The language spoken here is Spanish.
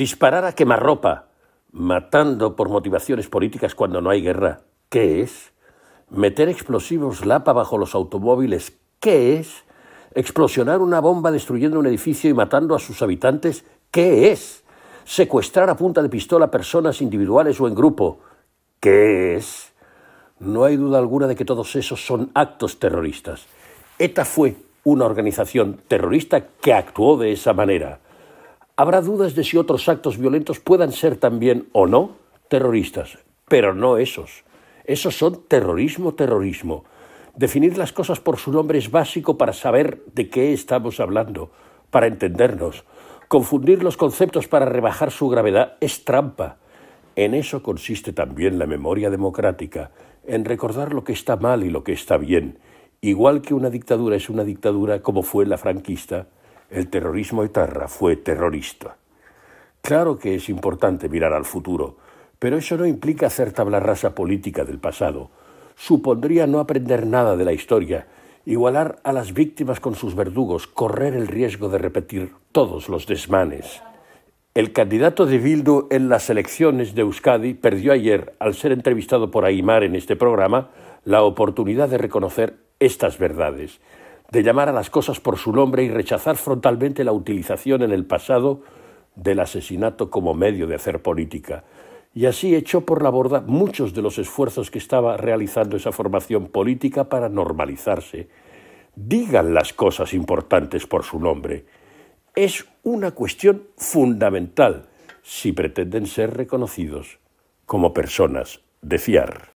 Disparar a quemarropa, matando por motivaciones políticas cuando no hay guerra, ¿qué es? Meter explosivos lapa bajo los automóviles, ¿qué es? Explosionar una bomba destruyendo un edificio y matando a sus habitantes, ¿qué es? Secuestrar a punta de pistola personas individuales o en grupo, ¿qué es? No hay duda alguna de que todos esos son actos terroristas. ETA fue una organización terrorista que actuó de esa manera. Habrá dudas de si otros actos violentos puedan ser también o no terroristas, pero no esos. Esos son terrorismo, terrorismo. Definir las cosas por su nombre es básico para saber de qué estamos hablando, para entendernos. Confundir los conceptos para rebajar su gravedad es trampa. En eso consiste también la memoria democrática, en recordar lo que está mal y lo que está bien. Igual que una dictadura es una dictadura como fue la franquista, el terrorismo etarra fue terrorista. Claro que es importante mirar al futuro, pero eso no implica hacer tabla rasa política del pasado. Supondría no aprender nada de la historia, igualar a las víctimas con sus verdugos, correr el riesgo de repetir todos los desmanes. El candidato de Bildu en las elecciones de Euskadi perdió ayer, al ser entrevistado por Aymar en este programa, la oportunidad de reconocer estas verdades de llamar a las cosas por su nombre y rechazar frontalmente la utilización en el pasado del asesinato como medio de hacer política. Y así echó por la borda muchos de los esfuerzos que estaba realizando esa formación política para normalizarse. Digan las cosas importantes por su nombre. Es una cuestión fundamental si pretenden ser reconocidos como personas de fiar.